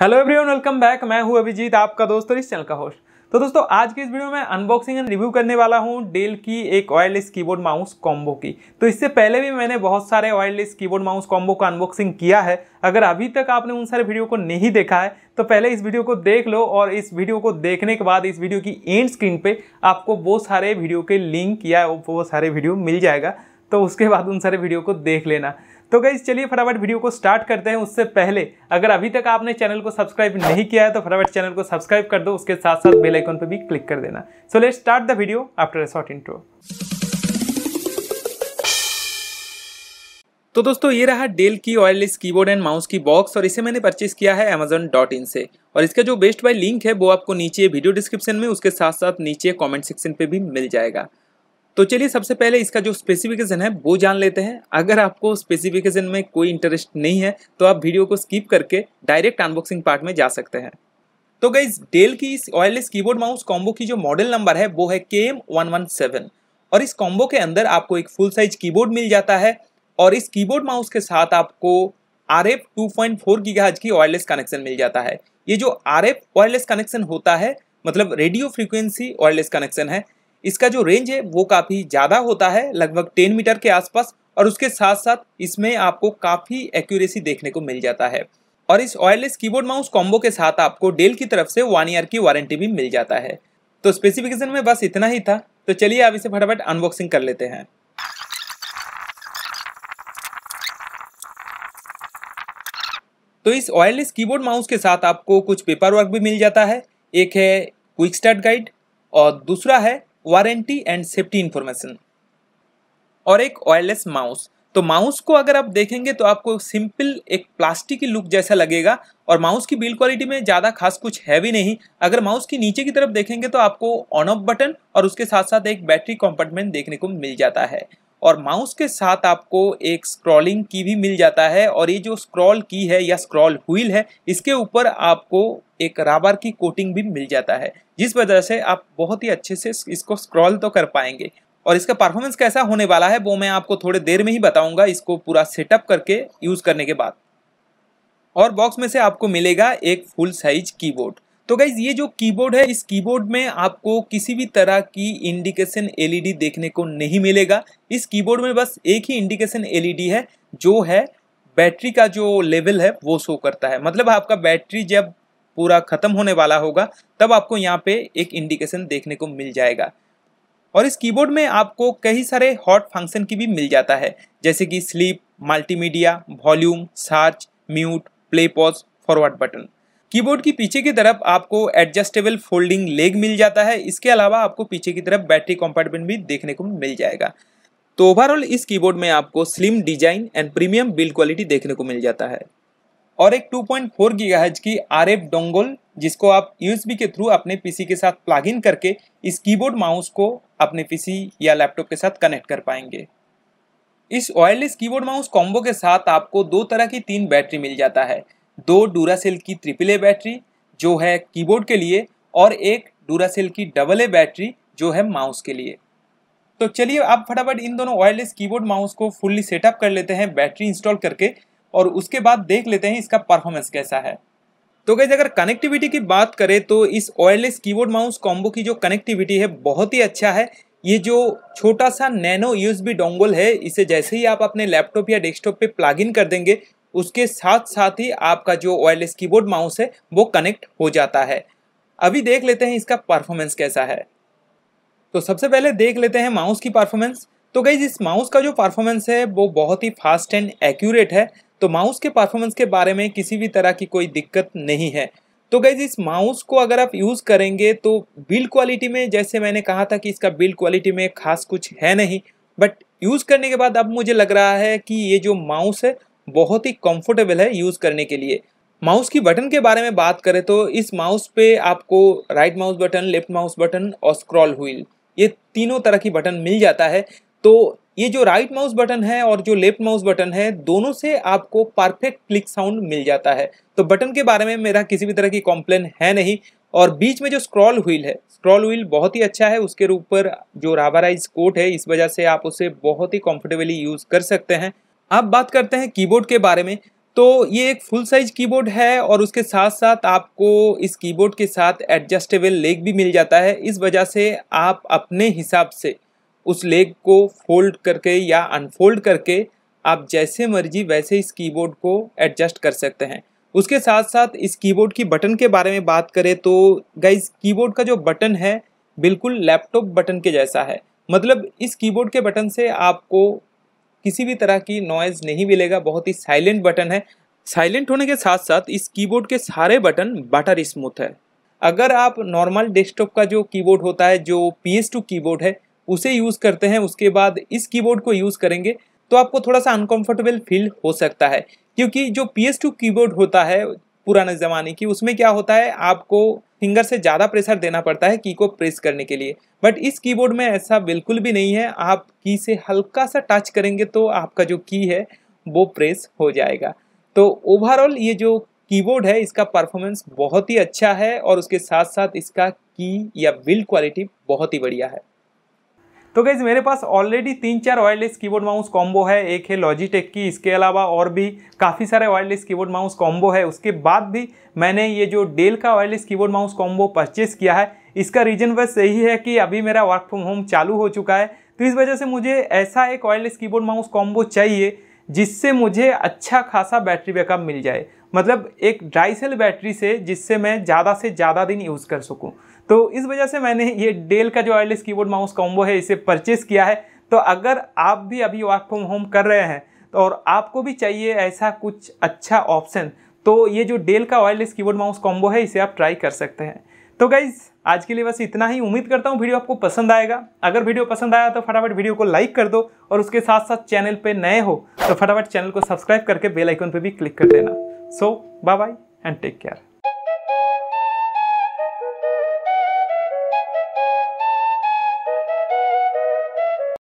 hello everyone welcome back मैं हूं अभिजीत आपका दोस्त और इस चैनल का होस्ट तो दोस्तों आज की इस वीडियो में अनबॉक्सिंग एंड रिव्यू करने वाला हूं डेल की एक वायरलेस कीबोर्ड माउस कॉम्बो की तो इससे पहले भी मैंने बहुत सारे वायरलेस कीबोर्ड माउस कॉम्बो का अनबॉक्सिंग किया है अगर अभी तक आपने उन सारे वीडियो को नहीं देखा है तो पहले इस वीडियो को देख लो और इस वीडियो को देखने के बाद इस वीडियो की एंड स्क्रीन पर आपको वो सारे वीडियो के लिंक या वो सारे वीडियो मिल जाएगा तो उसके बाद उन सारे वीडियो को देख लेना तो गई चलिए फटाफट वीडियो को स्टार्ट करते हैं उससे पहले अगर अभी तक आपने चैनल को सब्सक्राइब नहीं किया है तो फटाफट चैनल को सब्सक्राइब कर दो उसके साथ साथ बेल आइकन पर भी क्लिक कर देना so let start the video after a short intro तो दोस्तों ये रहा डेल की वायरलेस कीबोर्ड एंड माउस की बॉक्स और इसे मैंने परचेस किया है अमेजोन डॉट इन से और इसका जो बेस्ट बाय लिंक है वो आपको नीचे वीडियो डिस्क्रिप्शन में उसके साथ साथ नीचे कमेंट सेक्शन पे भी मिल जाएगा तो चलिए सबसे पहले इसका जो स्पेसिफिकेशन है वो जान लेते हैं अगर आपको स्पेसिफिकेशन में कोई इंटरेस्ट नहीं है तो आप वीडियो को स्किप करके डायरेक्ट अनबॉक्सिंग पार्ट में जा सकते हैं तो गई डेल की इस वायरलेस कीबोर्ड माउस कॉम्बो की जो मॉडल नंबर है वो है के एम वन वन सेवन और इस कॉम्बो के अंदर आपको एक फुल साइज कीबोर्ड मिल जाता है और इस कीबोर्ड माउस के साथ आपको R F two point four की वायरलेस कनेक्शन मिल जाता है ये जो आर एफ वायरलेस कनेक्शन होता है मतलब रेडियो फ्रीक्वेंसी वायरलेस कनेक्शन है इसका जो रेंज है वो काफ़ी ज़्यादा होता है लगभग टेन मीटर के आसपास और उसके साथ साथ इसमें आपको काफ़ी एक्यूरेसी देखने को मिल जाता है और इस वायरलेस कीबोर्ड माउस कॉम्बो के साथ आपको डेल की तरफ से वन ईयर की वारंटी भी मिल जाता है तो स्पेसिफिकेशन में बस इतना ही था तो चलिए आप इसे फटाफट अनबॉक्सिंग कर लेते हैं तो इस वायरलेस कीबोर्ड माउस के साथ आपको कुछ पेपर वर्क भी मिल जाता है एक है क्विक स्टार्ट गाइड और दूसरा है वारंटी एंड सेफ्टी इंफॉर्मेशन और एक वायरलेस माउस तो माउस को अगर आप देखेंगे तो आपको सिंपल एक प्लास्टिक की लुक जैसा लगेगा और माउस की बिल्ड क्वालिटी में ज़्यादा खास कुछ है भी नहीं अगर माउस की नीचे की तरफ देखेंगे तो आपको ऑन ऑफ बटन और उसके साथ साथ एक बैटरी कंपार्टमेंट देखने को मिल जाता है और माउस के साथ आपको एक स्क्रॉलिंग की भी मिल जाता है और ये जो स्क्रॉल की है या स्क्रॉल व्हील है इसके ऊपर आपको एक राबर की कोटिंग भी मिल जाता है जिस वजह से आप बहुत ही अच्छे से इसको स्क्रॉल तो कर पाएंगे और इसका परफॉर्मेंस कैसा होने वाला है वो मैं आपको थोड़े देर में ही बताऊंगा इसको पूरा सेटअप करके यूज़ करने के बाद और बॉक्स में से आपको मिलेगा एक फुल साइज कीबोर्ड तो गाइज ये जो कीबोर्ड है इस कीबोर्ड में आपको किसी भी तरह की इंडिकेशन एलईडी e देखने को नहीं मिलेगा इस कीबोर्ड में बस एक ही इंडिकेशन एलईडी e है जो है बैटरी का जो लेवल है वो शो करता है मतलब आपका बैटरी जब पूरा ख़त्म होने वाला होगा तब आपको यहाँ पे एक इंडिकेशन देखने को मिल जाएगा और इस कीबोर्ड में आपको कई सारे हॉट फंक्शन की भी मिल जाता है जैसे कि sleep multimedia volume search mute play pause forward button keyboard की पीछे की तरफ आपको एडजस्टेबल फोल्डिंग लेग मिल जाता है इसके अलावा आपको पीछे की तरफ बैटरी कंपार्टमेंट भी देखने को मिल जाएगा तो ओवरऑल इस कीबोर्ड में आपको slim design and premium build quality देखने को मिल जाता है और एक 2.4 पॉइंट की आर एफ डोंगोल जिसको आप यूएसबी के थ्रू अपने पीसी के साथ प्लाग इन करके इस कीबोर्ड माउस को अपने पीसी या लैपटॉप के साथ कनेक्ट कर पाएंगे इस वायरलेस कीबोर्ड माउस कॉम्बो के साथ आपको दो तरह की तीन बैटरी मिल जाता है दो डूरासेल की ट्रिपल ए बैटरी जो है कीबोर्ड के लिए और एक डूरासेल की डबल ए बैटरी जो है माउस के लिए तो चलिए आप फटाफट इन दोनों वायरलेस कीबोर्ड माउस को फुल्ली सेटअप कर लेते हैं बैटरी इंस्टॉल करके और उसके बाद देख लेते हैं इसका परफॉर्मेंस कैसा है तो गैस अगर कनेक्टिविटी की बात करें तो इस वायरलेस कीबोर्ड माउस कॉम्बो की जो कनेक्टिविटी है बहुत ही अच्छा है ये जो छोटा सा नैनो यूएसबी डोंगल है इसे जैसे ही आप अपने लैपटॉप या डेस्कटॉप पे प्लग इन कर देंगे उसके साथ साथ ही आपका जो वायरलेस कीबोर्ड माउस है वो कनेक्ट हो जाता है अभी देख लेते हैं इसका परफॉर्मेंस कैसा है तो सबसे पहले देख लेते हैं माउस की परफॉर्मेंस तो गई इस माउस का जो परफॉर्मेंस है वो बहुत ही फास्ट एंड एक्यूरेट है तो माउस के परफॉर्मेंस के बारे में किसी भी तरह की कोई दिक्कत नहीं है तो गैज इस माउस को अगर आप यूज़ करेंगे तो बिल्ड क्वालिटी में जैसे मैंने कहा था कि इसका बिल्ड क्वालिटी में खास कुछ है नहीं बट यूज़ करने के बाद अब मुझे लग रहा है कि ये जो माउस है बहुत ही कंफर्टेबल है यूज़ करने के लिए माउस की बटन के बारे में बात करें तो इस माउस पे आपको right mouse button left mouse button और स्क्रॉल व्हील ये तीनों तरह की बटन मिल जाता है तो ये जो राइट माउस बटन है और जो लेफ्ट माउस बटन है दोनों से आपको परफेक्ट क्लिक साउंड मिल जाता है तो बटन के बारे में मेरा किसी भी तरह की कॉम्प्लेन है नहीं और बीच में जो स्क्रॉल व्हील है स्क्रॉल व्हील बहुत ही अच्छा है उसके ऊपर जो राबाराइज कोट है इस वजह से आप उसे बहुत ही कम्फर्टेबली यूज़ कर सकते हैं अब बात करते हैं कीबोर्ड के बारे में तो ये एक फुल साइज कीबोर्ड है और उसके साथ साथ आपको इस कीबोर्ड के साथ एडजस्टेबल लेग भी मिल जाता है इस वजह से आप अपने हिसाब से उस लेग को फोल्ड करके या अनफोल्ड करके आप जैसे मर्जी वैसे इस कीबोर्ड को एडजस्ट कर सकते हैं उसके साथ साथ इस कीबोर्ड की बटन के बारे में बात करें तो गाइज कीबोर्ड का जो बटन है बिल्कुल लैपटॉप बटन के जैसा है मतलब इस कीबोर्ड के बटन से आपको किसी भी तरह की नॉइज़ नहीं मिलेगा बहुत ही साइलेंट बटन है साइलेंट होने के साथ साथ इस कीबोर्ड के सारे बटन बटर स्मूथ है अगर आप नॉर्मल डेस्कटॉप का जो कीबोर्ड होता है जो पी एस टू कीबोर्ड है उसे यूज़ करते हैं उसके बाद इस कीबोर्ड को यूज़ करेंगे तो आपको थोड़ा सा अनकंफर्टेबल फील हो सकता है क्योंकि जो पी एस टू कीबोर्ड होता है पुराने ज़माने की उसमें क्या होता है आपको फिंगर से ज़्यादा प्रेशर देना पड़ता है की को प्रेस करने के लिए बट इस कीबोर्ड में ऐसा बिल्कुल भी नहीं है आप की से हल्का सा टच करेंगे तो आपका जो की है वो प्रेस हो जाएगा तो ओवरऑल ये जो कीबोर्ड है इसका परफॉर्मेंस बहुत ही अच्छा है और उसके साथ साथ इसका की या बिल्ड क्वालिटी बहुत ही बढ़िया है तो गैज़ मेरे पास ऑलरेडी तीन चार वायरलेस कीबोर्ड माउस कॉम्बो है एक है लॉजिटेक की इसके अलावा और भी काफ़ी सारे वायरलेस कीबोर्ड माउस कॉम्बो है उसके बाद भी मैंने ये जो डेल का wireless keyboard mouse combo purchase किया है इसका रीज़न बस यही है कि अभी मेरा वर्क फ्रॉम होम चालू हो चुका है तो इस वजह से मुझे ऐसा एक वायरलेस कीबोर्ड माउस कॉम्बो चाहिए जिससे मुझे अच्छा खासा बैटरी बैकअप मिल जाए मतलब एक ड्राई सेल बैटरी से जिससे मैं ज़्यादा से ज़्यादा दिन यूज़ कर सकूँ तो इस वजह से मैंने ये डेल का जो वायरलेस कीबोर्ड माउस कॉम्बो है इसे परचेस किया है तो अगर आप भी अभी वर्क फ्रॉम होम कर रहे हैं तो और आपको भी चाहिए ऐसा कुछ अच्छा ऑप्शन तो ये जो डेल का वायरलेस कीबोर्ड माउस कॉम्बो है इसे आप ट्राई कर सकते हैं तो गाइज़ आज के लिए बस इतना ही उम्मीद करता हूँ वीडियो आपको पसंद आएगा अगर वीडियो पसंद आया तो फटाफट वीडियो को लाइक कर दो और उसके साथ साथ चैनल पर नए हो तो फटाफट चैनल को सब्सक्राइब करके बेल आइकन पे भी क्लिक कर देना so bye bye and take care